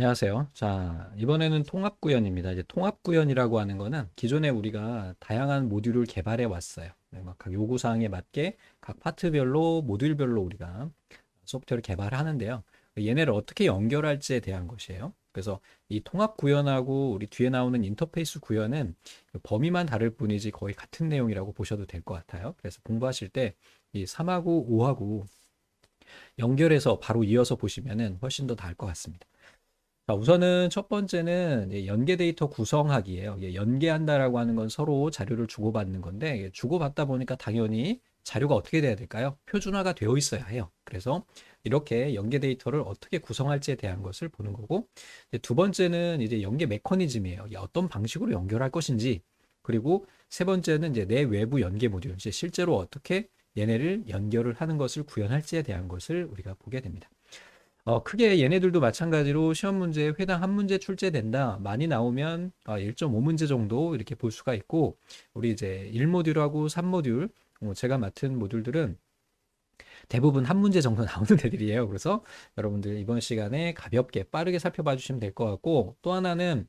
안녕하세요. 자, 이번에는 통합구현입니다. 이제 통합구현이라고 하는 거는 기존에 우리가 다양한 모듈을 개발해 왔어요. 네, 각 요구사항에 맞게 각 파트별로 모듈별로 우리가 소프트웨어를 개발하는데요. 얘네를 어떻게 연결할지에 대한 것이에요. 그래서 이 통합 구현하고 우리 뒤에 나오는 인터페이스 구현은 범위만 다를 뿐이지 거의 같은 내용이라고 보셔도 될 것 같아요. 그래서 공부하실 때 이 3하고 5하고 연결해서 바로 이어서 보시면 훨씬 더 나을 것 같습니다. 자, 우선은 첫 번째는 연계 데이터 구성하기예요. 연계한다라고 하는 건 서로 자료를 주고받는 건데 주고받다 보니까 당연히 자료가 어떻게 돼야 될까요? 표준화가 되어 있어야 해요. 그래서 이렇게 연계 데이터를 어떻게 구성할지에 대한 것을 보는 거고 두 번째는 이제 연계 메커니즘이에요. 어떤 방식으로 연결할 것인지 그리고 세 번째는 이제 내 외부 연계 모듈, 이제 실제로 어떻게 얘네를 연결을 하는 것을 구현할지에 대한 것을 우리가 보게 됩니다. 어, 크게 얘네들도 마찬가지로 시험 문제 에 회당 한 문제 출제된다. 많이 나오면 어, 1.5문제 정도 이렇게 볼 수가 있고 우리 이제 1모듈하고 3모듈 어, 제가 맡은 모듈들은 대부분 한 문제 정도 나오는 애들이에요. 그래서 여러분들 이번 시간에 가볍게 빠르게 살펴봐 주시면 될 것 같고 또 하나는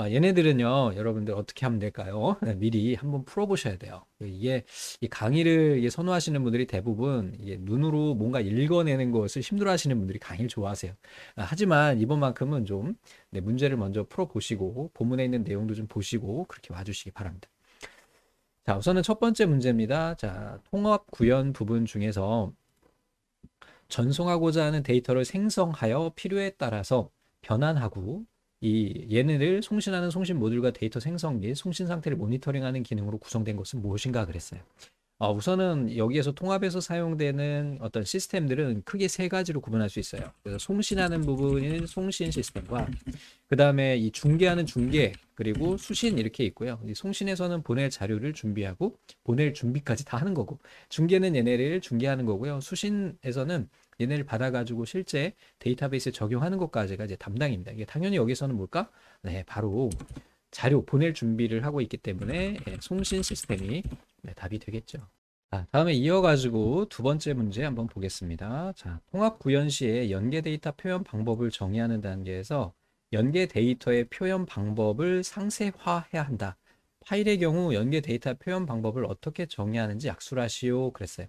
아, 얘네들은요, 여러분들 어떻게 하면 될까요? 네, 미리 한번 풀어보셔야 돼요. 이게 이 강의를 선호하시는 분들이 대부분 이게 눈으로 뭔가 읽어내는 것을 힘들어하시는 분들이 강의를 좋아하세요. 아, 하지만 이번만큼은 좀 네, 문제를 먼저 풀어보시고 본문에 있는 내용도 좀 보시고 그렇게 와주시기 바랍니다. 자, 우선은 첫 번째 문제입니다. 자, 통합 구현 부분 중에서 전송하고자 하는 데이터를 생성하여 필요에 따라서 변환하고 이 얘네를 송신하는 송신 모듈과 데이터 생성 및 송신 상태를 모니터링하는 기능으로 구성된 것은 무엇인가 그랬어요. 어, 우선은 여기에서 통합해서 사용되는 어떤 시스템들은 크게 세 가지로 구분할 수 있어요. 그래서 송신하는 부분인 송신 시스템과 그 다음에 이 중계하는 중계 그리고 수신 이렇게 있고요. 이 송신에서는 보낼 자료를 준비하고 보낼 준비까지 다 하는 거고 중계는 얘네를 중계하는 거고요. 수신에서는 얘네를 받아가지고 실제 데이터베이스에 적용하는 것까지가 이제 담당입니다. 이게 당연히 여기서는 뭘까? 네, 바로 자료 보낼 준비를 하고 있기 때문에 네, 송신 시스템이 네, 답이 되겠죠. 자, 다음에 이어가지고 두 번째 문제 한번 보겠습니다. 자, 통합 구현 시에 연계 데이터 표현 방법을 정의하는 단계에서 연계 데이터의 표현 방법을 상세화해야 한다. 파일의 경우 연계 데이터 표현 방법을 어떻게 정의하는지 약술하시오 그랬어요.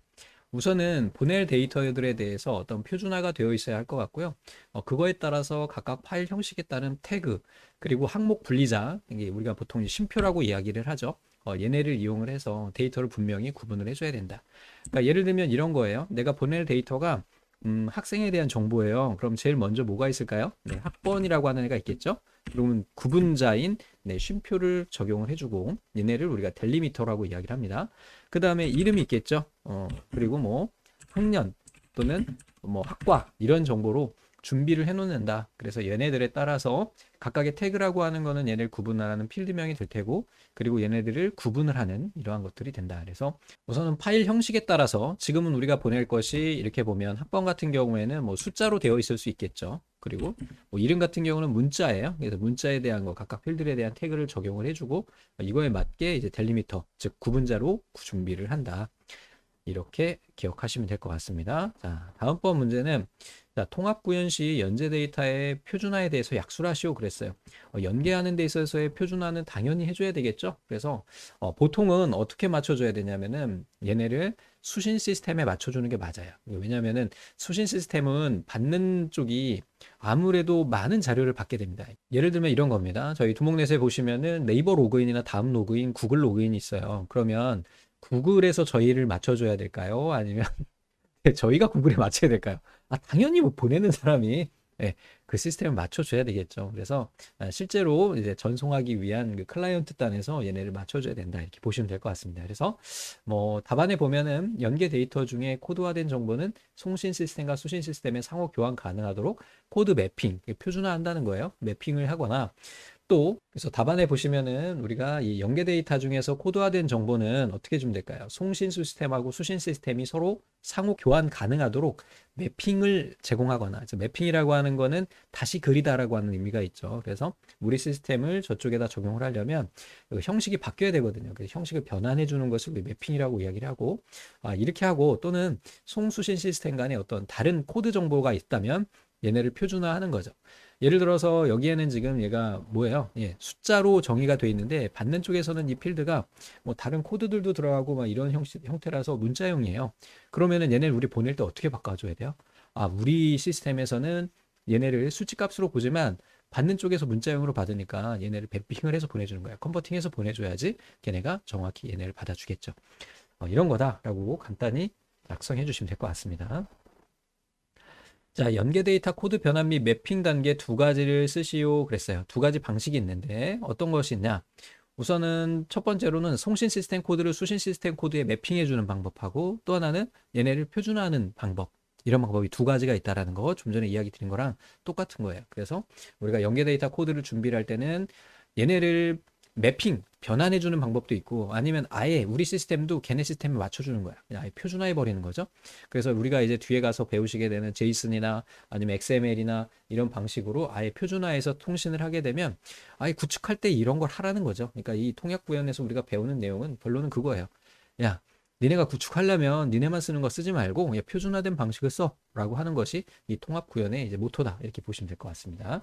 우선은 보낼 데이터들에 대해서 어떤 표준화가 되어 있어야 할 것 같고요. 어, 그거에 따라서 각각 파일 형식에 따른 태그 그리고 항목 분리자 우리가 보통 심표라고 이야기를 하죠. 어, 얘네를 이용을 해서 데이터를 분명히 구분을 해줘야 된다. 그러니까 예를 들면 이런 거예요. 내가 보낼 데이터가 음, 학생에 대한 정보예요. 그럼 제일 먼저 뭐가 있을까요? 네, 학번이라고 하는 애가 있겠죠? 그러면 구분자인 네, 쉼표를 적용을 해주고 얘네를 우리가 델리미터라고 이야기를 합니다. 그 다음에 이름이 있겠죠? 어, 그리고 뭐 학년 또는 뭐 학과 이런 정보로 준비를 해놓는다. 그래서 얘네들에 따라서 각각의 태그라고 하는 거는 얘네를 구분하는 필드명이 될 테고 그리고 얘네들을 구분을 하는 이러한 것들이 된다. 그래서 우선은 파일 형식에 따라서 지금은 우리가 보낼 것이 이렇게 보면 학번 같은 경우에는 뭐 숫자로 되어 있을 수 있겠죠. 그리고 뭐 이름 같은 경우는 문자예요. 그래서 문자에 대한 거 각각 필드에 대한 태그를 적용을 해주고 이거에 맞게 이제 델리미터 즉 구분자로 준비를 한다. 이렇게 기억하시면 될 것 같습니다. 자 다음번 문제는 자, 통합구현 시 연재 데이터의 표준화에 대해서 약술 하시오 그랬어요. 어, 연계하는 데 있어서의 표준화는 당연히 해줘야 되겠죠. 그래서 어, 보통은 어떻게 맞춰줘야 되냐면은 얘네를 수신 시스템에 맞춰주는 게 맞아요. 왜냐면은 수신 시스템은 받는 쪽이 아무래도 많은 자료를 받게 됩니다. 예를 들면 이런 겁니다. 저희 두목넷에 보시면은 네이버 로그인이나 다음 로그인, 구글 로그인이 있어요. 그러면 구글에서 저희를 맞춰줘야 될까요? 아니면 네, 저희가 구글에 맞춰야 될까요? 아, 당연히 뭐 보내는 사람이 예, 그 시스템을 맞춰줘야 되겠죠. 그래서 아, 실제로 이제 전송하기 위한 그 클라이언트 단에서 얘네를 맞춰줘야 된다. 이렇게 보시면 될 것 같습니다. 그래서 뭐 답안에 보면은 연계 데이터 중에 코드화된 정보는 송신 시스템과 수신 시스템의 상호 교환 가능하도록 코드 매핑, 표준화한다는 거예요. 매핑을 하거나 또 그래서 답안에 보시면은 우리가 이 연계 데이터 중에서 코드화된 정보는 어떻게 주면 될까요? 송신 시스템하고 수신 시스템이 서로 상호 교환 가능하도록 매핑을 제공하거나 매핑이라고 하는 거는 다시 그리다라고 하는 의미가 있죠. 그래서 우리 시스템을 저쪽에다 적용을 하려면 그 형식이 바뀌어야 되거든요. 그래서 형식을 변환해 주는 것을 우리 매핑이라고 이야기를 하고 아, 이렇게 하고 또는 송수신 시스템 간에 어떤 다른 코드 정보가 있다면 얘네를 표준화하는 거죠. 예를 들어서 여기에는 지금 얘가 뭐예요? 예, 숫자로 정의가 돼 있는데 받는 쪽에서는 이 필드가 뭐 다른 코드들도 들어가고 막 이런 형 형태라서 문자형이에요. 그러면은 얘네를 우리 보낼 때 어떻게 바꿔줘야 돼요? 아, 우리 시스템에서는 얘네를 수치값으로 보지만 받는 쪽에서 문자형으로 받으니까 얘네를 배핑을 해서 보내주는 거야. 컨버팅해서 보내줘야지 걔네가 정확히 얘네를 받아주겠죠. 어, 이런 거다라고 간단히 작성해 주시면 될 것 같습니다. 자, 연계 데이터 코드 변환 및 매핑 단계 두 가지를 쓰시오 그랬어요. 두 가지 방식이 있는데 어떤 것이 있냐? 우선은 첫 번째로는 송신 시스템 코드를 수신 시스템 코드에 매핑해 주는 방법하고 또 하나는 얘네를 표준화하는 방법 이런 방법이 두 가지가 있다라는 거 좀 전에 이야기 드린 거랑 똑같은 거예요 그래서 우리가 연계 데이터 코드를 준비를 할 때는 얘네를 매핑 변환해 주는 방법도 있고 아니면 아예 우리 시스템도 걔네 시스템에 맞춰 주는 거야. 그냥 아예 표준화해 버리는 거죠. 그래서 우리가 이제 뒤에 가서 배우시게 되는 제이슨이나 아니면 XML이나 이런 방식으로 아예 표준화해서 통신을 하게 되면 아예 구축할 때 이런 걸 하라는 거죠. 그러니까 이 통약 구현에서 우리가 배우는 내용은 결론은 그거예요. 야, 니네가 구축하려면 니네만 쓰는 거 쓰지 말고 야, 표준화된 방식을 써라고 하는 것이 이 통합 구현의 이제 모토다. 이렇게 보시면 될 것 같습니다.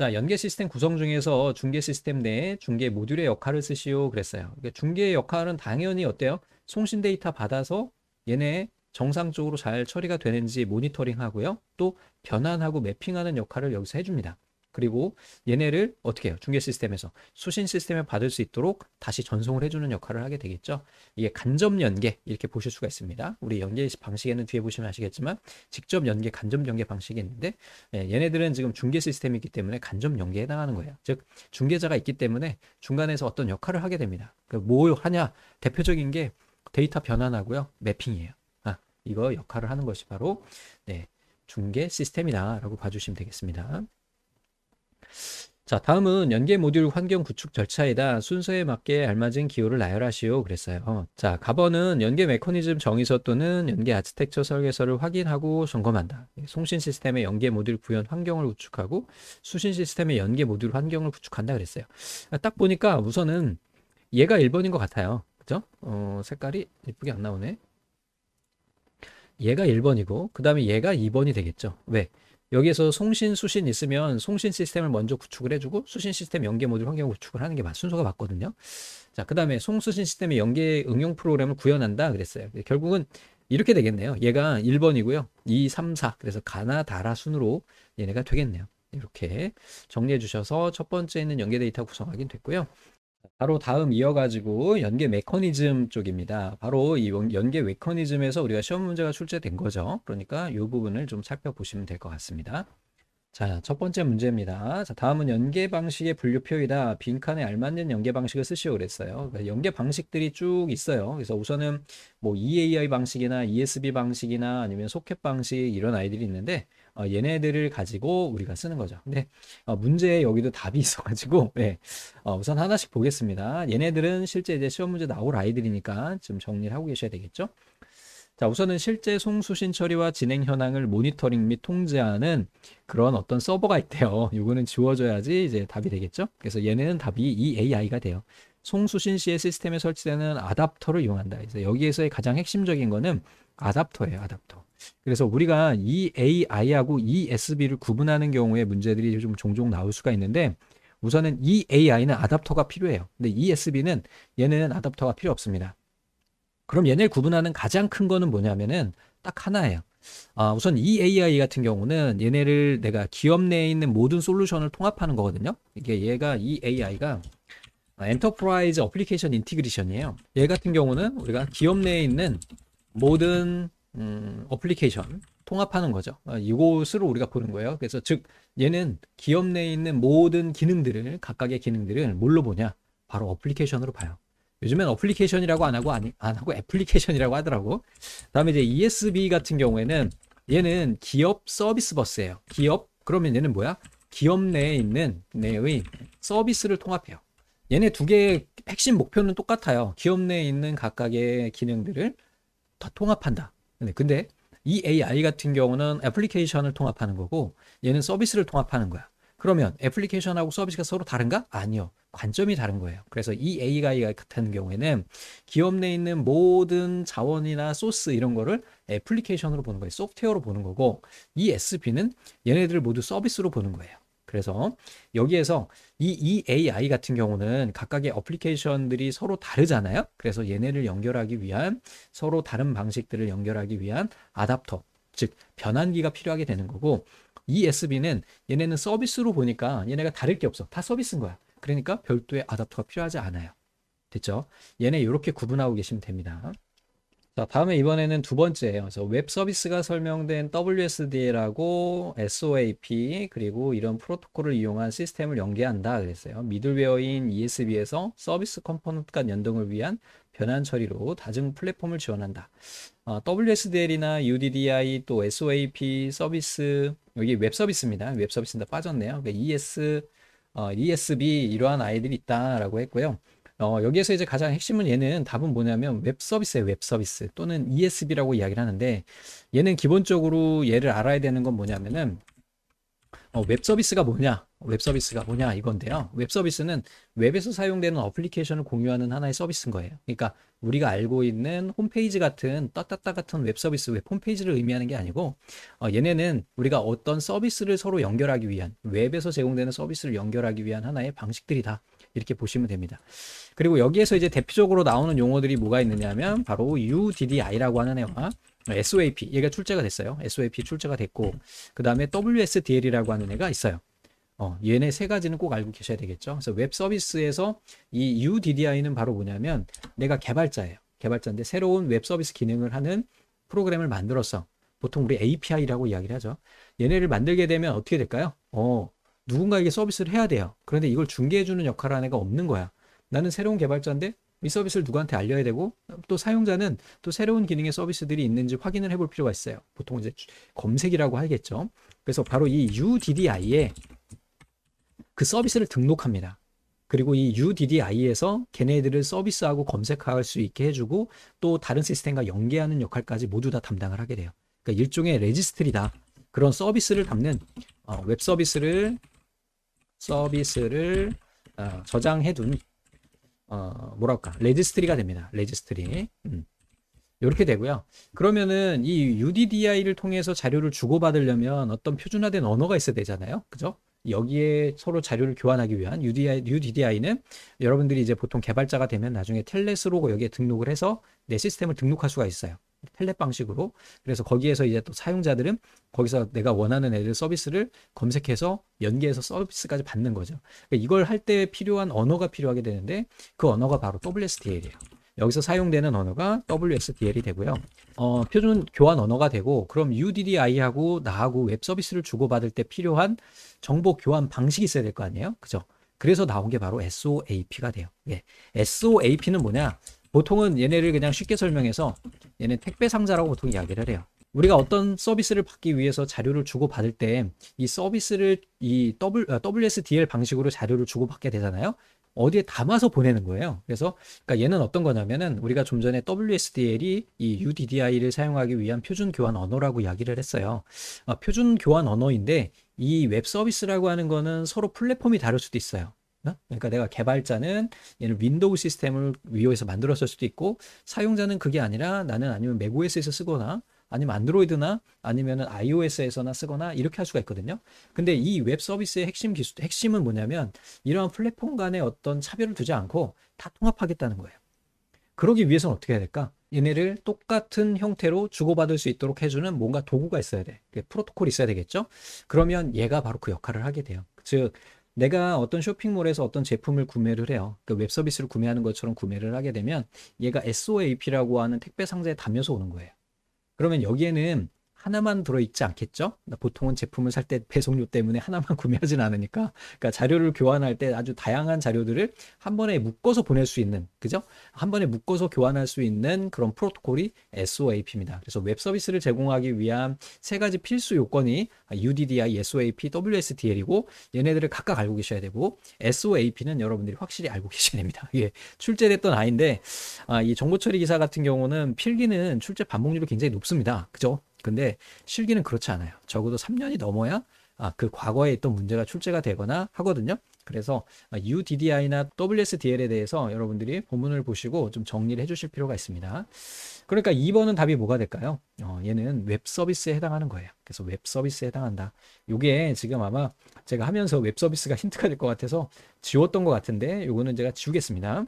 자, 연계 시스템 구성 중에서 중계 시스템 내 중계 모듈의 역할을 쓰시오 그랬어요. 그러니까 중계의 역할은 당연히 어때요? 송신 데이터 받아서 얘네 정상적으로 잘 처리가 되는지 모니터링 하고요. 또 변환하고 매핑하는 역할을 여기서 해줍니다. 그리고 얘네를 어떻게 해요? 중계 시스템에서 수신 시스템에 받을 수 있도록 다시 전송을 해주는 역할을 하게 되겠죠. 이게 간접 연계 이렇게 보실 수가 있습니다. 우리 연계 방식에는 뒤에 보시면 아시겠지만 직접 연계, 간접 연계 방식이 있는데 예, 얘네들은 지금 중계 시스템이기 때문에 간접 연계에 해당하는 거예요. 즉 중계자가 있기 때문에 중간에서 어떤 역할을 하게 됩니다. 뭐 하냐? 대표적인 게 데이터 변환하고요. 매핑이에요. 아, 이거 역할을 하는 것이 바로 네, 중계 시스템이다라고 봐주시면 되겠습니다. 자, 다음은 연계 모듈 환경 구축 절차에다 순서에 맞게 알맞은 기호를 나열하시오 그랬어요. 어, 자, 가번은 연계 메커니즘 정의서 또는 연계 아치텍처 설계서를 확인하고 점검한다. 송신 시스템의 연계 모듈 구현 환경을 구축하고 수신 시스템의 연계 모듈 환경을 구축한다 그랬어요. 아, 딱 보니까 우선은 얘가 1번인 것 같아요. 그죠? 어, 색깔이 예쁘게 안 나오네. 얘가 1번이고 그 다음에 얘가 2번이 되겠죠. 왜? 여기에서 송신, 수신 있으면 송신 시스템을 먼저 구축을 해주고 수신 시스템 연계 모듈 환경 구축을 하는 게 순서가 맞거든요. 자, 그 다음에 송수신 시스템의 연계 응용 프로그램을 구현한다 그랬어요. 결국은 이렇게 되겠네요. 얘가 1번이고요. 2, 3, 4. 그래서 가나, 다라 순으로 얘네가 되겠네요. 이렇게 정리해 주셔서 첫 번째 있는 연계 데이터 구성 확인 됐고요. 바로 다음 이어가지고 연계 메커니즘 쪽입니다. 바로 이 연계 메커니즘에서 우리가 시험 문제가 출제된 거죠. 그러니까 이 부분을 좀 살펴보시면 될 것 같습니다. 자, 첫 번째 문제입니다. 자, 다음은 연계 방식의 분류표이다. 빈칸에 알맞는 연계 방식을 쓰시오 그랬어요. 그러니까 연계 방식들이 쭉 있어요. 그래서 우선은 뭐 EAI 방식이나 ESB 방식이나 아니면 소켓 방식 이런 아이들이 있는데 어, 얘네들을 가지고 우리가 쓰는 거죠. 근데 어, 문제에 여기도 답이 있어가지고 네. 어, 우선 하나씩 보겠습니다. 얘네들은 실제 이제 시험 문제 나올 아이들이니까 좀 정리를 하고 계셔야 되겠죠. 자, 우선은 실제 송수신 처리와 진행 현황을 모니터링 및 통제하는 그런 어떤 서버가 있대요. 이거는 지워줘야지 이제 답이 되겠죠. 그래서 얘네는 답이 이 AI가 돼요. 송수신 씨의 시스템에 설치되는 아답터를 이용한다. 이제 여기에서의 가장 핵심적인 거는 아답터예요, 아답터. 그래서 우리가 이 AI하고 ESB를 구분하는 경우에 문제들이 좀 종종 나올 수가 있는데 우선은 이 AI는 아답터가 필요해요. 근데 ESB는 얘는 네 아답터가 필요 없습니다. 그럼 얘네를 구분하는 가장 큰 거는 뭐냐면은 딱 하나예요. 아, 우선 이 AI 같은 경우는 얘네를 내가 기업 내에 있는 모든 솔루션을 통합하는 거거든요. 이게 얘가 이 AI가 엔터프라이즈 어플리케이션 인티그레이션이에요. 얘 같은 경우는 우리가 기업 내에 있는 모든 음, 어플리케이션 통합하는 거죠. 어, 이곳으로 우리가 보는 거예요. 그래서 즉 얘는 기업 내에 있는 모든 기능들을 각각의 기능들을 뭘로 보냐? 바로 어플리케이션으로 봐요. 요즘엔 어플리케이션이라고 안 하고 아니, 안 하고 애플리케이션이라고 하더라고. 다음에 이제 ESB 같은 경우에는 얘는 기업 서비스 버스예요. 기업 그러면 얘는 뭐야? 기업 내에 있는 내의 서비스를 통합해요. 얘네 두 개의 핵심 목표는 똑같아요. 기업 내에 있는 각각의 기능들을 다 통합한다. 네, 근데 이 AI 같은 경우는 애플리케이션을 통합하는 거고 얘는 서비스를 통합하는 거야. 그러면 애플리케이션하고 서비스가 서로 다른가? 아니요. 관점이 다른 거예요. 그래서 이 AI 같은 경우에는 기업 내에 있는 모든 자원이나 소스 이런 거를 애플리케이션으로 보는 거예요. 소프트웨어로 보는 거고 이 SP는 얘네들을 모두 서비스로 보는 거예요. 그래서 여기에서 이 EAI 같은 경우는 각각의 어플리케이션들이 서로 다르잖아요. 그래서 얘네를 연결하기 위한 서로 다른 방식들을 연결하기 위한 아답터, 즉 변환기가 필요하게 되는 거고 ESB는 얘네는 서비스로 보니까 얘네가 다를 게 없어. 다 서비스인 거야. 그러니까 별도의 아답터가 필요하지 않아요. 됐죠? 얘네 이렇게 구분하고 계시면 됩니다. 자, 다음에 이번에는 두 번째예요. 그래서 웹 서비스가 설명된 WSD라고 SOAP 그리고 이런 프로토콜을 이용한 시스템을 연계한다 그랬어요. 미들웨어인 ESB에서 서비스 컴포넌트 간 연동을 위한 변환 처리로 다중 플랫폼을 지원한다. 아, 어, WSDL이나 UDDI 또 SOAP 서비스 여기 웹 서비스입니다. 웹서비스는다 빠졌네요. 그러니까 ES 어, ESB 이러한 아이들이 있다라고 했고요. 어, 여기에서 이제 가장 핵심은 얘는 답은 뭐냐면 웹서비스예웹 서비스 또는 ESB라고 이야기를 하는데 얘는 기본적으로 얘를 알아야 되는 건 뭐냐면은 어, 웹 서비스가 뭐냐? 웹 서비스가 뭐냐 이건데요. 웹 서비스는 웹에서 사용되는 어플리케이션을 공유하는 하나의 서비스인 거예요. 그러니까 우리가 알고 있는 홈페이지 같은 떳떳다 같은 웹 서비스, 웹 홈페이지를 의미하는 게 아니고 어, 얘네는 우리가 어떤 서비스를 서로 연결하기 위한 웹에서 제공되는 서비스를 연결하기 위한 하나의 방식들이다. 이렇게 보시면 됩니다. 그리고 여기에서 이제 대표적으로 나오는 용어들이 뭐가 있느냐면 바로 UDDI라고 하는 애와 SOAP 얘가 출제가 됐어요. SOAP 출제가 됐고 그 다음에 WSDL이라고 하는 애가 있어요. 어, 얘네 세 가지는 꼭 알고 계셔야 되겠죠. 그래서 웹 서비스에서 이 UDDI는 바로 뭐냐면 내가 개발자예요. 개발자인데 새로운 웹 서비스 기능을 하는 프로그램을 만들어서 보통 우리 API라고 이야기를 하죠. 얘네를 만들게 되면 어떻게 될까요? 어, 누군가에게 서비스를 해야 돼요. 그런데 이걸 중개해주는 역할을 하는 가 없는 거야. 나는 새로운 개발자인데 이 서비스를 누구한테 알려야 되고 또 사용자는 또 새로운 기능의 서비스들이 있는지 확인을 해볼 필요가 있어요. 보통 이제 검색이라고 하겠죠. 그래서 바로 이 UDDI에 그 서비스를 등록합니다. 그리고 이 UDDI에서 걔네들을 서비스하고 검색할 수 있게 해주고 또 다른 시스템과 연계하는 역할까지 모두 다 담당을 하게 돼요. 그러니까 일종의 레지스트리다. 그런 서비스를 담는 어, 웹 서비스를 서비스를 어, 저장해둔 어, 뭐랄까 레지스트리가 됩니다. 레지스트리 음. 이렇게 되고요. 그러면은 이 UDDI를 통해서 자료를 주고받으려면 어떤 표준화된 언어가 있어야 되잖아요. 그죠? 여기에 서로 자료를 교환하기 위한 UDI, UDDI는 여러분들이 이제 보통 개발자가 되면 나중에 텔레스로고 여기에 등록을 해서 내 시스템을 등록할 수가 있어요. 텔넷 방식으로 그래서 거기에서 이제 또 사용자들은 거기서 내가 원하는 애들 서비스를 검색해서 연계해서 서비스까지 받는 거죠. 그러니까 이걸 할 때 필요한 언어가 필요하게 되는데 그 언어가 바로 WSDL이에요. 여기서 사용되는 언어가 WSDL이 되고요. 어, 표준 교환 언어가 되고 그럼 UDDI하고 나하고 웹 서비스를 주고받을 때 필요한 정보 교환 방식이 있어야 될 거 아니에요? 그죠? 그래서 나온 게 바로 SOAP가 돼요. 예. SOAP는 뭐냐? 보통은 얘네를 그냥 쉽게 설명해서 얘네 택배 상자라고 보통 이야기를 해요. 우리가 어떤 서비스를 받기 위해서 자료를 주고받을 때 이 서비스를 이 아, w, s d l 방식으로 자료를 주고받게 되잖아요. 어디에 담아서 보내는 거예요. 그래서 그러니까 얘는 어떤 거냐면은 우리가 좀 전에 WSDL이 이 UDDI를 사용하기 위한 표준 교환 언어라고 이야기를 했어요. 아, 표준 교환 언어인데 이 웹 서비스라고 하는 거는 서로 플랫폼이 다를 수도 있어요. 어? 그러니까 내가 개발자는 얘는 윈도우 시스템을 위호해서 만들었을 수도 있고 사용자는 그게 아니라 나는 아니면 맥OS에서 쓰거나 아니면 안드로이드나 아니면 iOS에서나 쓰거나 이렇게 할 수가 있거든요. 근데 이 웹 서비스의 핵심 기술, 핵심은 뭐냐면 이러한 플랫폼 간의 어떤 차별을 두지 않고 다 통합하겠다는 거예요. 그러기 위해서는 어떻게 해야 될까? 얘네를 똑같은 형태로 주고받을 수 있도록 해주는 뭔가 도구가 있어야 돼. 프로토콜이 있어야 되겠죠? 그러면 얘가 바로 그 역할을 하게 돼요. 즉, 내가 어떤 쇼핑몰에서 어떤 제품을 구매를 해요. 그 웹서비스를 구매하는 것처럼 구매를 하게 되면 얘가 SOAP라고 하는 택배 상자에 담여서 오는 거예요. 그러면 여기에는 하나만 들어있지 않겠죠? 보통은 제품을 살 때 배송료 때문에 하나만 구매하진 않으니까. 그러니까 자료를 교환할 때 아주 다양한 자료들을 한 번에 묶어서 보낼 수 있는, 그죠? 한 번에 묶어서 교환할 수 있는 그런 프로토콜이 SOAP입니다. 그래서 웹 서비스를 제공하기 위한 세 가지 필수 요건이 UDDI, SOAP, WSDL이고 얘네들을 각각 알고 계셔야 되고 SOAP는 여러분들이 확실히 알고 계셔야 됩니다. 이게 출제됐던 아이인데 아, 이 정보 처리 기사 같은 경우는 필기는 출제 반복률이 굉장히 높습니다. 그죠? 근데 실기는 그렇지 않아요. 적어도 3년이 넘어야 아, 그 과거에 있던 문제가 출제가 되거나 하거든요. 그래서 UDDI나 WSDL에 대해서 여러분들이 본문을 보시고 좀 정리를 해주실 필요가 있습니다. 그러니까 2번은 답이 뭐가 될까요? 어, 얘는 웹 서비스에 해당하는 거예요. 그래서 웹 서비스에 해당한다. 이게 지금 아마 제가 하면서 웹 서비스가 힌트가 될 것 같아서 지웠던 것 같은데 이거는 제가 지우겠습니다.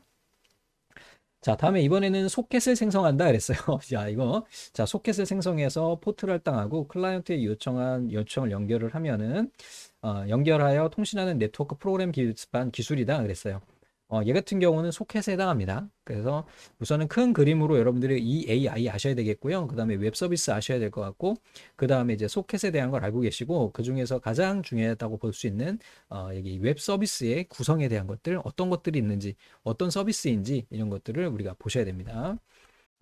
자, 다음에 이번에는 소켓을 생성한다 그랬어요. 자, 이거. 자, 소켓을 생성해서 포트를 할당하고 클라이언트에 요청한 요청을 연결을 하면은 어, 연결하여 통신하는 네트워크 프로그램 기반 기술이다 그랬어요. 어, 얘 같은 경우는 소켓에 해당합니다. 그래서 우선은 큰 그림으로 여러분들이 이 a i 아셔야 되겠고요. 그 다음에 웹 서비스 아셔야 될 것 같고, 그 다음에 이제 소켓에 대한 걸 알고 계시고, 그 중에서 가장 중요하다고 볼 수 있는, 어, 여기 웹 서비스의 구성에 대한 것들, 어떤 것들이 있는지, 어떤 서비스인지, 이런 것들을 우리가 보셔야 됩니다.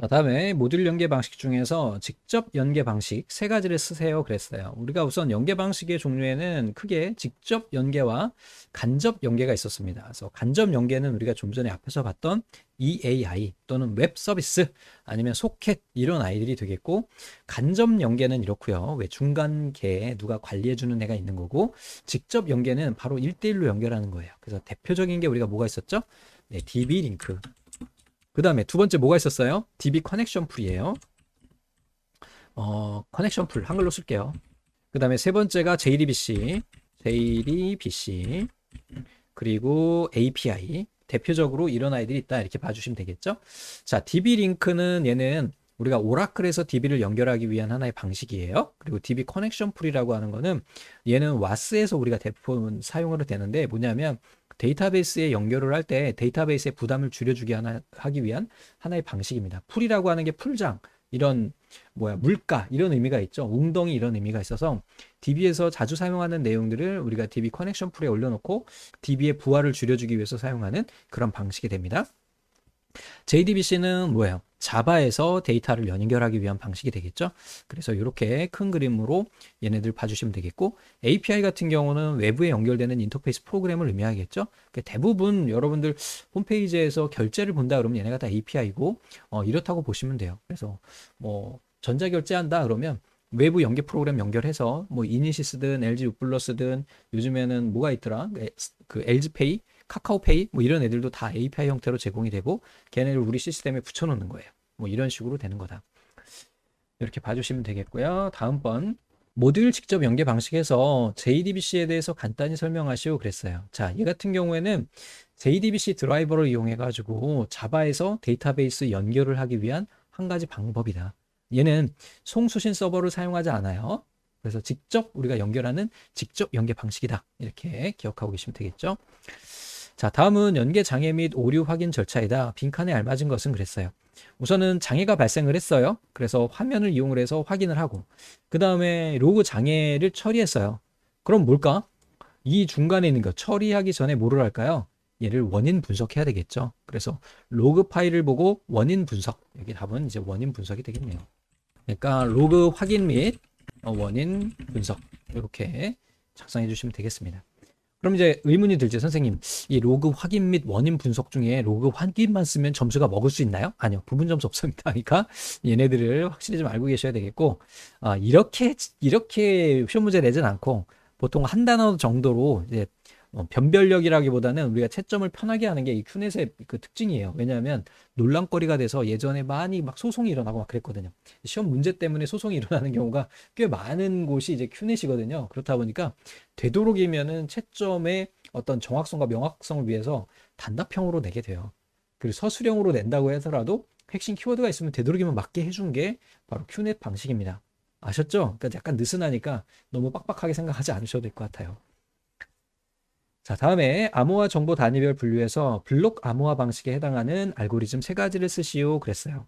그 다음에 모듈 연계 방식 중에서 직접 연계 방식 세 가지를 쓰세요 그랬어요. 우리가 우선 연계 방식의 종류에는 크게 직접 연계와 간접 연계가 있었습니다. 그래서 간접 연계는 우리가 좀 전에 앞에서 봤던 EAI 또는 웹 서비스 아니면 소켓 이런 아이들이 되겠고 간접 연계는 이렇고요. 왜중간계 누가 관리해 주는 애가 있는 거고 직접 연계는 바로 1대1로 연결하는 거예요. 그래서 대표적인 게 우리가 뭐가 있었죠? 네, DB 링크 그 다음에 두 번째 뭐가 있었어요? DB 커넥션 풀이에요. 어, 커넥션 풀 한글로 쓸게요. 그 다음에 세 번째가 JDBC, JDBC 그리고 API 대표적으로 이런 아이들이 있다 이렇게 봐주시면 되겠죠. 자, DB 링크는 얘는 우리가 오라클에서 DB를 연결하기 위한 하나의 방식이에요. 그리고 DB 커넥션 풀이라고 하는 거는 얘는 와스에서 우리가 대부분 사용으로 되는데 뭐냐면 데이터베이스에 연결을 할 때 데이터베이스의 부담을 줄여주기 하나, 하기 위한 하나의 방식입니다. 풀이라고 하는 게 풀장, 이런 뭐야 물가 이런 의미가 있죠. 웅덩이 이런 의미가 있어서 DB에서 자주 사용하는 내용들을 우리가 DB 커넥션 풀에 올려놓고 DB의 부하를 줄여주기 위해서 사용하는 그런 방식이 됩니다. JDBC는 뭐예요? 자바에서 데이터를 연결하기 위한 방식이 되겠죠. 그래서 이렇게 큰 그림으로 얘네들 봐주시면 되겠고 API 같은 경우는 외부에 연결되는 인터페이스 프로그램을 의미하겠죠. 그러니까 대부분 여러분들 홈페이지에서 결제를 본다 그러면 얘네가 다 API고 어, 이렇다고 보시면 돼요. 그래서 뭐 전자결제한다 그러면 외부 연계 프로그램 연결해서 뭐 이니시스든 LG 우든 요즘에는 뭐가 있더라? 그 LG페이 카카오페이 뭐 이런 애들도 다 API 형태로 제공이 되고 걔네를 우리 시스템에 붙여놓는 거예요. 뭐 이런 식으로 되는 거다. 이렇게 봐주시면 되겠고요. 다음번 모듈 직접 연계 방식에서 JDBC에 대해서 간단히 설명하시오 그랬어요. 자, 이 같은 경우에는 JDBC 드라이버를 이용해가지고 자바에서 데이터베이스 연결을 하기 위한 한 가지 방법이다. 얘는 송수신 서버를 사용하지 않아요. 그래서 직접 우리가 연결하는 직접 연계 방식이다. 이렇게 기억하고 계시면 되겠죠. 자, 다음은 연계 장애 및 오류 확인 절차이다. 빈칸에 알맞은 것은 그랬어요. 우선은 장애가 발생을 했어요. 그래서 화면을 이용을 해서 확인을 하고 그 다음에 로그 장애를 처리했어요. 그럼 뭘까? 이 중간에 있는 거 처리하기 전에 뭐를 할까요? 얘를 원인 분석해야 되겠죠. 그래서 로그 파일을 보고 원인 분석. 여기 답은 이제 원인 분석이 되겠네요. 그러니까 로그 확인 및 원인 분석 이렇게 작성해 주시면 되겠습니다. 그럼 이제 의문이 들죠. 선생님, 이 로그 확인 및 원인 분석 중에 로그 확인만 쓰면 점수가 먹을 수 있나요? 아니요. 부분 점수 없습니다. 그러니까 얘네들을 확실히 좀 알고 계셔야 되겠고, 아, 이렇게, 이렇게 시험 문제 내진 않고, 보통 한 단어 정도로 이제 어, 변별력이라기보다는 우리가 채점을 편하게 하는 게 이 큐넷의 그 특징이에요. 왜냐하면 논란거리가 돼서 예전에 많이 막 소송이 일어나고 막 그랬거든요. 시험 문제 때문에 소송이 일어나는 경우가 꽤 많은 곳이 이제 큐넷이거든요. 그렇다 보니까 되도록이면은 채점의 어떤 정확성과 명확성을 위해서 단답형으로 내게 돼요. 그리고 서술형으로 낸다고 해서라도 핵심 키워드가 있으면 되도록이면 맞게 해준 게 바로 큐넷 방식입니다. 아셨죠? 그러니까 약간 느슨하니까 너무 빡빡하게 생각하지 않으셔도 될 것 같아요. 자, 다음에 암호화 정보 단위별 분류에서 블록 암호화 방식에 해당하는 알고리즘 세 가지를 쓰시오 그랬어요.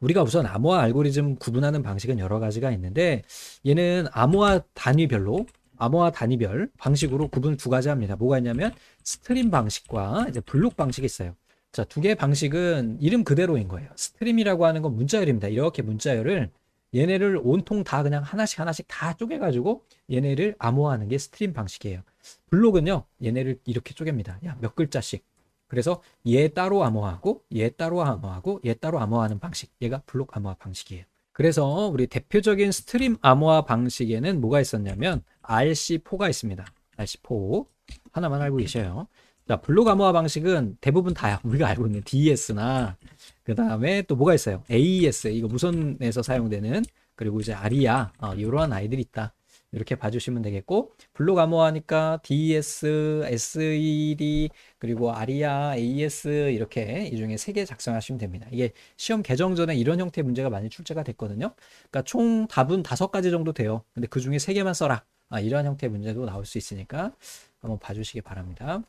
우리가 우선 암호화 알고리즘 구분하는 방식은 여러 가지가 있는데 얘는 암호화 단위별로 암호화 단위별 방식으로 구분 두 가지 합니다. 뭐가 있냐면 스트림 방식과 이제 블록 방식이 있어요. 자, 두 개의 방식은 이름 그대로인 거예요. 스트림이라고 하는 건 문자열입니다. 이렇게 문자열을 얘네를 온통 다 그냥 하나씩 하나씩 다 쪼개가지고 얘네를 암호화하는 게 스트림 방식이에요. 블록은요, 얘네를 이렇게 쪼갭니다. 야, 몇 글자씩. 그래서 얘 따로 암호화하고, 얘 따로 암호하고, 화얘 따로 암호하는 화 방식. 얘가 블록 암호화 방식이에요. 그래서 우리 대표적인 스트림 암호화 방식에는 뭐가 있었냐면 RC4가 있습니다. RC4 하나만 알고 계셔요. 자, 블록 암호화 방식은 대부분 다 우리가 알고 있는 DES나 그 다음에 또 뭐가 있어요? AES 이거 무선에서 사용되는 그리고 이제 아리아 어, 이러한 아이들이 있다. 이렇게 봐주시면 되겠고 블록 암호화니까 DES, SED 그리고 아리아, AES 이렇게 이 중에 세 개 작성하시면 됩니다. 이게 시험 개정 전에 이런 형태의 문제가 많이 출제가 됐거든요. 그러니까 총 답은 다섯 가지 정도 돼요. 근데 그 중에 세 개만 써라. 아, 이러한 형태의 문제도 나올 수 있으니까 한번 봐주시기 바랍니다.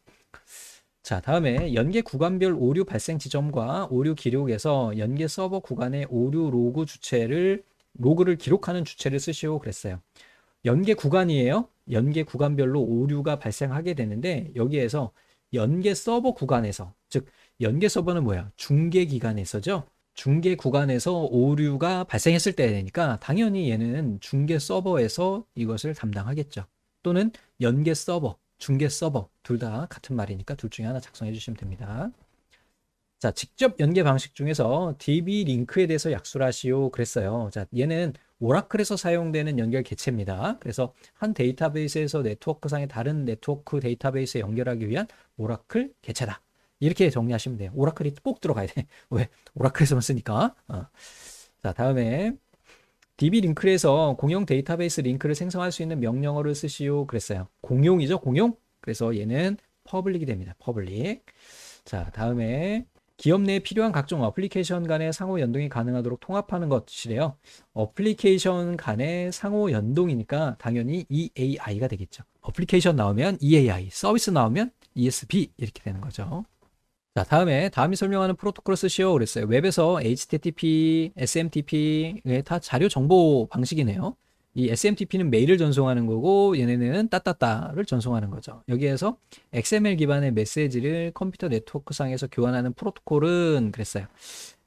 자 다음에 연계 구간별 오류 발생 지점과 오류 기록에서 연계 서버 구간의 오류 로그 주체를 로그를 기록하는 주체를 쓰시오 그랬어요. 연계 구간이에요. 연계 구간별로 오류가 발생하게 되는데 여기에서 연계 서버 구간에서 즉 연계 서버는 뭐야? 중계 기간에서죠. 중계 구간에서 오류가 발생했을 때니까 되 당연히 얘는 중계 서버에서 이것을 담당하겠죠. 또는 연계 서버 중개 서버 둘 다 같은 말이니까 둘 중에 하나 작성해 주시면 됩니다. 자, 직접 연계 방식 중에서 DB 링크에 대해서 약술하시오 그랬어요. 자, 얘는 오라클에서 사용되는 연결 개체입니다. 그래서 한 데이터베이스에서 네트워크상의 다른 네트워크 데이터베이스에 연결하기 위한 오라클 개체다. 이렇게 정리하시면 돼요. 오라클이 꼭 들어가야 돼. 왜? 오라클에서만 쓰니까. 어. 자, 다음에 DB 링크에서 공용 데이터베이스 링크를 생성할 수 있는 명령어를 쓰시오 그랬어요. 공용이죠, 공용. 그래서 얘는 퍼블릭이 됩니다. 퍼블릭. 자, 다음에 기업 내에 필요한 각종 어플리케이션 간의 상호 연동이 가능하도록 통합하는 것이래요. 어플리케이션 간의 상호 연동이니까 당연히 EAI가 되겠죠. 어플리케이션 나오면 EAI, 서비스 나오면 ESB 이렇게 되는 거죠. 자, 다음에 다음이 설명하는 프로토콜을 쓰시오 그랬어요. 웹에서 HTTP, SMTP 네, 다 자료 정보 방식이네요. 이 SMTP는 메일을 전송하는 거고 얘네는 따따따를 전송하는 거죠. 여기에서 XML 기반의 메시지를 컴퓨터 네트워크상에서 교환하는 프로토콜은 그랬어요.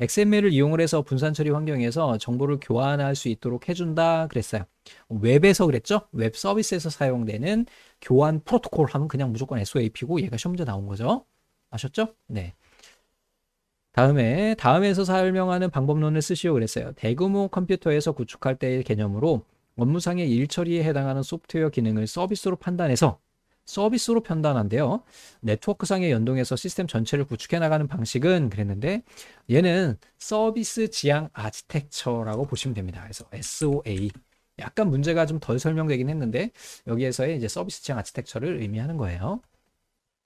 XML을 이용을 해서 분산 처리 환경에서 정보를 교환할 수 있도록 해준다 그랬어요. 웹에서 그랬죠? 웹 서비스에서 사용되는 교환 프로토콜 하면 그냥 무조건 SOAP고 얘가 시험제 나온 거죠. 아셨죠? 네. 다음에 다음에서 설명하는 방법론을 쓰시오 그랬어요. 대규모 컴퓨터에서 구축할 때의 개념으로 업무상의 일 처리에 해당하는 소프트웨어 기능을 서비스로 판단해서 서비스로 판단한대요. 네트워크상에 연동해서 시스템 전체를 구축해 나가는 방식은 그랬는데 얘는 서비스 지향 아키텍처라고 보시면 됩니다. 그래서 SOA 약간 문제가 좀 덜 설명되긴 했는데 여기에서의 이제 서비스 지향 아키텍처를 의미하는 거예요.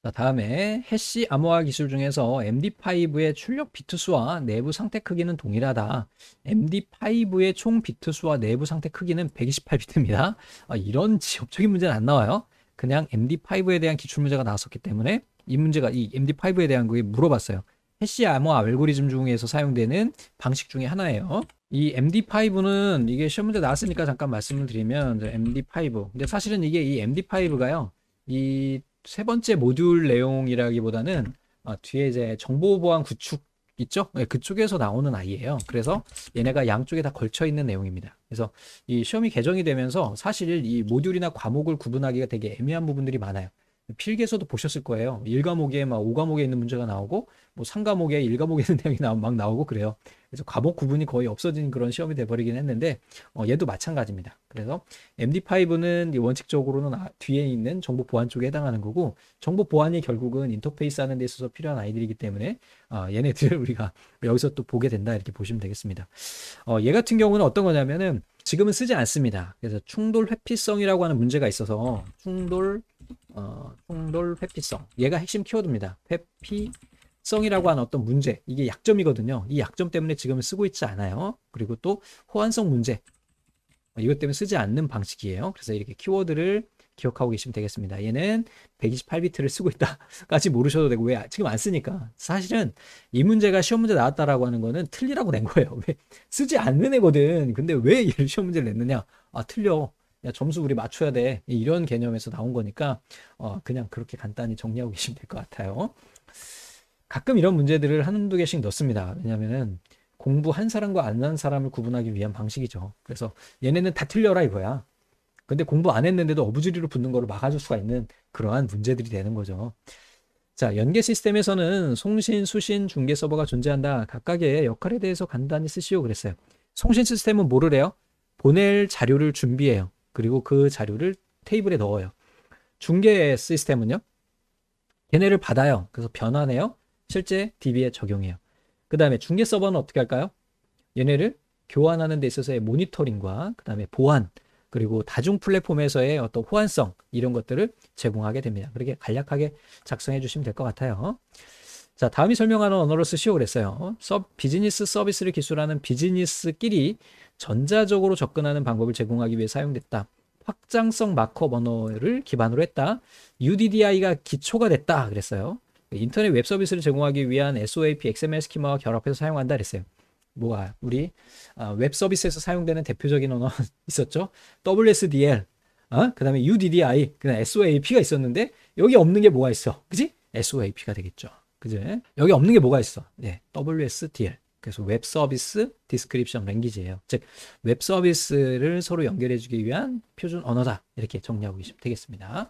자, 다음에 해시 암호화 기술 중에서 MD5의 출력 비트 수와 내부 상태 크기는 동일하다. MD5의 총 비트 수와 내부 상태 크기는 128비트입니다. 아, 이런 지엽적인 문제는 안 나와요. 그냥 MD5에 대한 기출 문제가 나왔었기 때문에 이 문제가 이 MD5에 대한 거에 물어봤어요. 해시 암호 화 알고리즘 중에서 사용되는 방식 중에 하나예요. 이 MD5는 이게 시험 문제 나왔으니까 잠깐 말씀을 드리면 MD5. 근데 사실은 이게 이 MD5가요. 이세 번째 모듈 내용이라기보다는 아, 뒤에 이제 정보 보안 구축 있죠? 네, 그쪽에서 나오는 아이예요. 그래서 얘네가 양쪽에 다 걸쳐 있는 내용입니다. 그래서 이 시험이 개정이 되면서 사실 이 모듈이나 과목을 구분하기가 되게 애매한 부분들이 많아요. 필기에서도 보셨을 거예요. 1과목에 막 5과목에 있는 문제가 나오고 뭐 3과목에 1과목에 있는 내용이 나, 막 나오고 그래요. 그래서 과목 구분이 거의 없어진 그런 시험이 돼버리긴 했는데 어, 얘도 마찬가지입니다. 그래서 MD5는 원칙적으로는 아, 뒤에 있는 정보 보안 쪽에 해당하는 거고 정보 보안이 결국은 인터페이스 하는 데 있어서 필요한 아이들이기 때문에 어, 얘네들을 우리가 여기서 또 보게 된다 이렇게 보시면 되겠습니다. 어, 얘 같은 경우는 어떤 거냐면은 지금은 쓰지 않습니다. 그래서 충돌 회피성이라고 하는 문제가 있어서 충돌 어, 통돌 회피성 얘가 핵심 키워드입니다. 회피성이라고 하는 어떤 문제 이게 약점이거든요. 이 약점 때문에 지금 쓰고 있지 않아요. 그리고 또 호환성 문제 어, 이것 때문에 쓰지 않는 방식이에요. 그래서 이렇게 키워드를 기억하고 계시면 되겠습니다. 얘는 128비트를 쓰고 있다까지 모르셔도 되고 왜 지금 안 쓰니까 사실은 이 문제가 시험 문제 나왔다라고 하는 거는 틀리라고 낸 거예요. 왜 쓰지 않는 애거든. 근데 왜 얘를 시험 문제를 냈느냐? 아 틀려. 야, 점수 우리 맞춰야 돼. 이런 개념에서 나온 거니까 어, 그냥 그렇게 간단히 정리하고 계시면 될 것 같아요. 가끔 이런 문제들을 한두 개씩 넣습니다. 왜냐면은 공부한 사람과 안 한 사람을 구분하기 위한 방식이죠. 그래서 얘네는 다 틀려라 이거야. 근데 공부 안 했는데도 어부지리로 붙는 거를 막아줄 수가 있는 그러한 문제들이 되는 거죠. 자, 연계 시스템에서는 송신, 수신, 중계 서버가 존재한다. 각각의 역할에 대해서 간단히 쓰시오 그랬어요. 송신 시스템은 뭐를 해요? 보낼 자료를 준비해요. 그리고 그 자료를 테이블에 넣어요. 중계 시스템은요. 걔네를 받아요. 그래서 변환해요. 실제 DB에 적용해요. 그 다음에 중계 서버는 어떻게 할까요? 얘네를 교환하는 데 있어서의 모니터링과 그 다음에 보안 그리고 다중 플랫폼에서의 어떤 호환성 이런 것들을 제공하게 됩니다. 그렇게 간략하게 작성해 주시면 될 것 같아요. 자 다음이 설명하는 언어로 쓰시오 그랬어요. 서, 비즈니스 서비스를 기술하는 비즈니스끼리 전자적으로 접근하는 방법을 제공하기 위해 사용됐다. 확장성 마커번호를 기반으로 했다. UDDI가 기초가 됐다. 그랬어요. 인터넷 웹 서비스를 제공하기 위한 SOAP, XML 스키마와 결합해서 사용한다 그랬어요. 뭐가 우리 아, 웹 서비스에서 사용되는 대표적인 언어 있었죠? WSDL, 어? 그 다음에 UDDI, 그냥 SOAP가 있었는데 여기 없는 게 뭐가 있어? 그지? SOAP가 되겠죠. 그지? 여기 없는 게 뭐가 있어? 네, WSDL. 그래서 웹 서비스 디스크립션 랭귀지예요. 즉, 웹 서비스를 서로 연결해주기 위한 표준 언어다. 이렇게 정리하고 계시면 되겠습니다.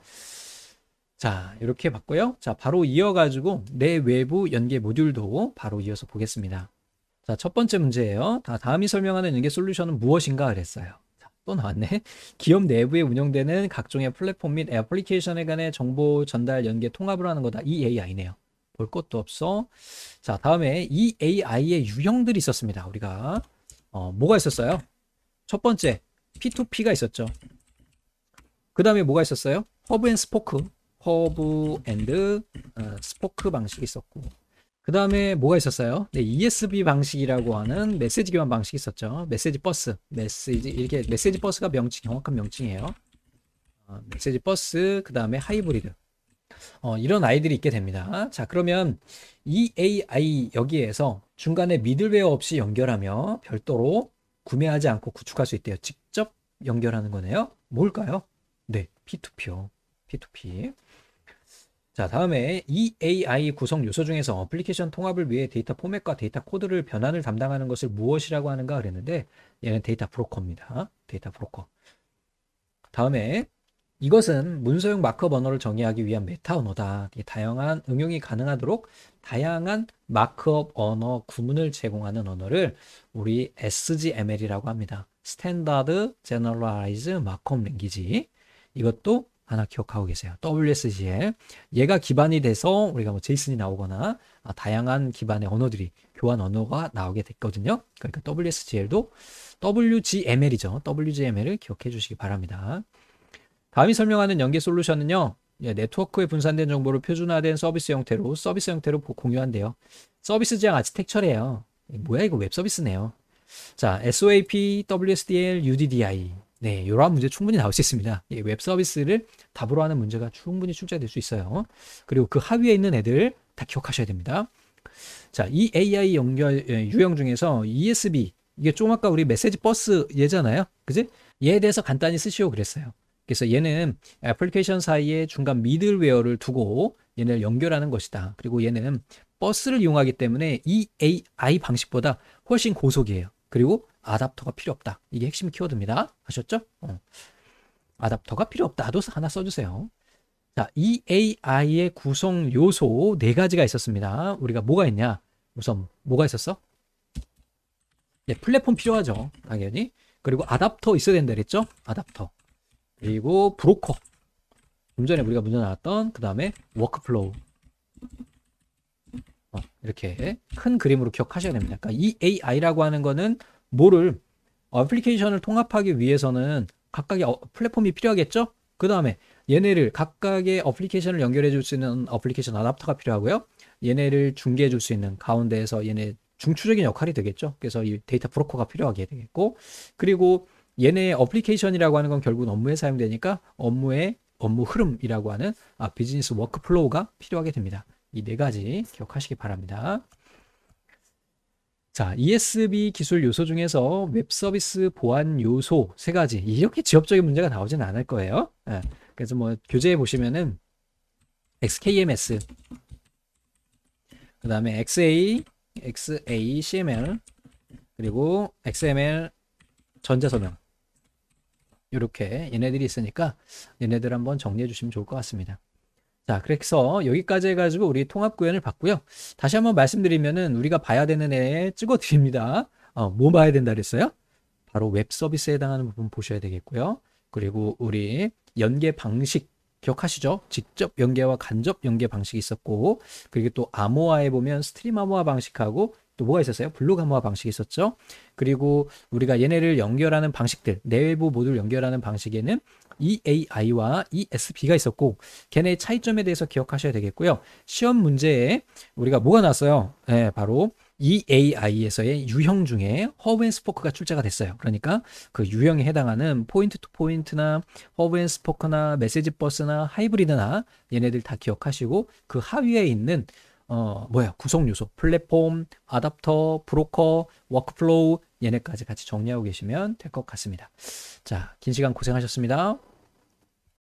자, 이렇게 봤고요. 자, 바로 이어가지고 내 외부 연계 모듈도 바로 이어서 보겠습니다. 자, 첫 번째 문제예요. 다 다음이 설명하는 연계 솔루션은 무엇인가 그랬어요. 자, 또 나왔네. 기업 내부에 운영되는 각종의 플랫폼 및 애플리케이션에 관해 정보 전달 연계 통합을 하는 거다. 이 AI네요. 볼 것도 없어. 자, 다음에 이 AI의 유형들이 있었습니다. 우리가 어, 뭐가 있었어요? 첫 번째 P2P가 있었죠. 그 다음에 뭐가 있었어요? 허브 앤 스포크, 허브 앤드 스포크 방식이 있었고 그 다음에 뭐가 있었어요? 네, ESB 방식이라고 하는 메시지 교환 방식이 있었죠. 메시지 버스, 메시지 이렇게 메시지 버스가 명칭, 정확한 명칭이에요. 어, 메시지 버스, 그 다음에 하이브리드, 어, 이런 아이들이 있게 됩니다. 자, 그러면 EAI 여기에서 중간에 미들웨어 없이 연결하며 별도로 구매하지 않고 구축할 수 있대요. 직접 연결하는 거네요. 뭘까요? 네, P2P요. P2P. 자, 다음에 EAI 구성 요소 중에서 어플리케이션 통합을 위해 데이터 포맷과 데이터 코드를 변환을 담당하는 것을 무엇이라고 하는가 그랬는데 얘는 데이터 브로커입니다. 데이터 브로커. 다음에 이것은 문서용 마커 번호를 정의하기 위한 메타 언어다. 다양한 응용이 가능하도록 다양한 마크업 언어 구문을 제공하는 언어를 우리 SGML이라고 합니다. Standard Generalized Markup Language 이것도 하나 기억하고 계세요. WSGL 얘가 기반이 돼서 우리가 뭐 제이슨이 나오거나 아, 다양한 기반의 언어들이 교환 언어가 나오게 됐거든요. 그러니까 WSGL도 WGML이죠. WGML을 기억해 주시기 바랍니다. 다음이 설명하는 연계 솔루션은요. 예, 네트워크에 분산된 정보를 표준화된 서비스 형태로 서비스 형태로 공유한대요. 서비스장 아키텍처래요. 예, 뭐야 이거 웹 서비스네요. 자, SOAP, WSDL, UDDI. 네, 이러한 문제 충분히 나올 수 있습니다. 예, 웹 서비스를 답으로 하는 문제가 충분히 출제될 수 있어요. 그리고 그 하위에 있는 애들 다 기억하셔야 됩니다. 자, 이 AI 연결 예, 유형 중에서 ESB 이게 조좀 아까 우리 메시지 버스 얘잖아요. 그지? 얘에 대해서 간단히 쓰시오 그랬어요. 그래서 얘는 애플리케이션 사이에 중간 미들웨어를 두고 얘네를 연결하는 것이다. 그리고 얘는 버스를 이용하기 때문에 이 AI 방식보다 훨씬 고속이에요. 그리고 아답터가 필요 없다. 이게 핵심 키워드입니다. 아셨죠? 어. 아답터가 필요 없다도 하나 써주세요. 자, 이 AI의 구성 요소 네 가지가 있었습니다. 우리가 뭐가 있냐? 우선 뭐가 있었어? 네, 플랫폼 필요하죠. 당연히. 그리고 아답터 있어야 된다 그랬죠? 아답터. 그리고 브로커 좀 전에 우리가 문제 나왔던 그 다음에 워크플로우 어, 이렇게 큰 그림으로 기억하셔야 됩니다. 그러니까 이 AI라고 하는 거는 뭐를 어플리케이션을 통합하기 위해서는 각각의 어, 플랫폼이 필요하겠죠? 그 다음에 얘네를 각각의 어플리케이션을 연결해 줄 수 있는 어플리케이션 아답터가 필요하고요. 얘네를 중개해줄 수 있는 가운데에서 얘네 중추적인 역할이 되겠죠. 그래서 이 데이터 브로커가 필요하게 되겠고 그리고 얘네의 어플리케이션이라고 하는 건결국 업무에 사용되니까 업무의 업무 흐름이라고 하는 아, 비즈니스 워크플로우가 필요하게 됩니다. 이 네 가지 기억하시기 바랍니다. 자, ESB 기술 요소 중에서 웹 서비스 보안 요소 세 가지. 이렇게 지엽적인 문제가 나오진 않을 거예요. 예, 그래서 뭐 교재에 보시면은 XKMS 그 다음에 XA, XA, CML 그리고 XML 전자서명 이렇게 얘네들이 있으니까 얘네들 한번 정리해 주시면 좋을 것 같습니다. 자, 그래서 여기까지 해가지고 우리 통합 구현을 봤고요. 다시 한번 말씀드리면은 우리가 봐야 되는 애 찍어 드립니다. 어, 뭐 봐야 된다 그랬어요? 바로 웹 서비스에 해당하는 부분 보셔야 되겠고요. 그리고 우리 연계 방식 기억하시죠? 직접 연계와 간접 연계 방식이 있었고 그리고 또 암호화에 보면 스트림 암호화 방식하고 또 뭐가 있었어요? 블록 암호화 방식이 있었죠. 그리고 우리가 얘네를 연결하는 방식들, 내부 외 모듈 연결하는 방식에는 EAI와 ESB가 있었고 걔네의 차이점에 대해서 기억하셔야 되겠고요. 시험 문제에 우리가 뭐가 나왔어요? 네, 바로 EAI에서의 유형 중에 허브앤스포크가 출제가 됐어요. 그러니까 그 유형에 해당하는 포인트 투 포인트나 허브앤스포크나 메시지 버스나 하이브리드나 얘네들 다 기억하시고 그 하위에 있는 어, 뭐야, 구성 요소, 플랫폼, 아답터, 브로커, 워크플로우, 얘네까지 같이 정리하고 계시면 될 것 같습니다. 자, 긴 시간 고생하셨습니다.